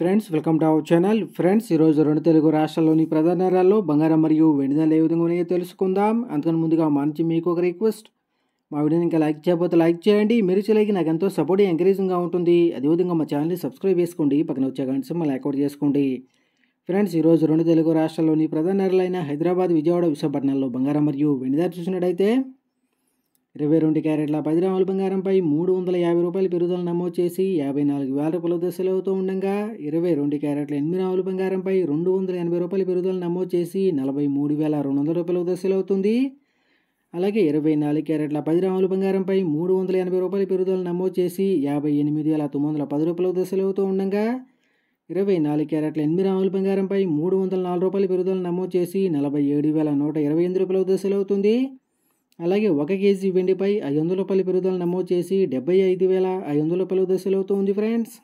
friends welcome to our channel friends ఈరోజు రెండు తెలుగు రాష్ట్రాల్లోని ప్రధాన నగరాల్లో బంగారం మరియు వెండి ధరలు ఏ విధంగా ఉన్నాయో తెలుసుకుందాం అంతకన్నా ముందుగా మంచి మీకు ఒక రిక్వెస్ట్ మా వీడియోని ఇంకా లైక్ చేయకపోతే లైక్ చేయండి మీరు చేయలేక నాకు ఎంతో సపోర్ట్ ఎంకరేజింగ్గా ఉంటుంది అదేవిధంగా మా ఛానల్ని సబ్స్క్రైబ్ చేసుకోండి పక్కన వచ్చే గంట మళ్ళీ అవుట్ చేసుకోండి ఫ్రెండ్స్ ఈరోజు రెండు తెలుగు రాష్ట్రాల్లోని ప్రధాన నగరాలైన హైదరాబాద్ విజయవాడ విశాఖపట్నంలో బంగారం మరియు వెండి ధర చూసినట్టయితే ఇరవై రెండు క్యారెట్ల పది గ్రాముల బంగారంపై మూడు వందల యాభై రూపాయల పెరుగుదల నమోదు చేసి యాభై నాలుగు వేల రూపాయల దశలు అవుతూ ఉండగా ఇరవై రెండు క్యారెట్ల ఎనిమిది గ్రాముల బంగారంపై రెండు వందల ఎనభై రూపాయల పెరుగుదల నమోదు చేసి నలభై మూడు వేల రెండు వందల రూపాయల దశలు అవుతుంది అలాగే ఇరవై నాలుగు క్యారెట్ల పది గ్రాముల బంగారంపై మూడు వందల ఎనభై రూపాయల పెరుగుదల నమోదు చేసి యాభై ఎనిమిది వేల తొమ్మిది వందల పది రూపాయల దశలు అవుతూ ఉండగా ఇరవై నాలుగు క్యారెట్ల ఎనిమిది గ్రాముల బంగారంపై మూడు వందల నాలుగు రూపాయల పెరుగుదల నమోదు చేసి నలభై ఏడు వేల నూట ఇరవై ఎనిమిది రూపాయల దశలు అవుతుంది అలాగే ఒక కేజీ వెండిపై ఐదు వందల రూపాయల పెరుగుదల నమోదు చేసి డెబ్బై ఐదు వేల ఐదు వందల రూపాయలు దశలవుతూ ఉంది ఫ్రెండ్స్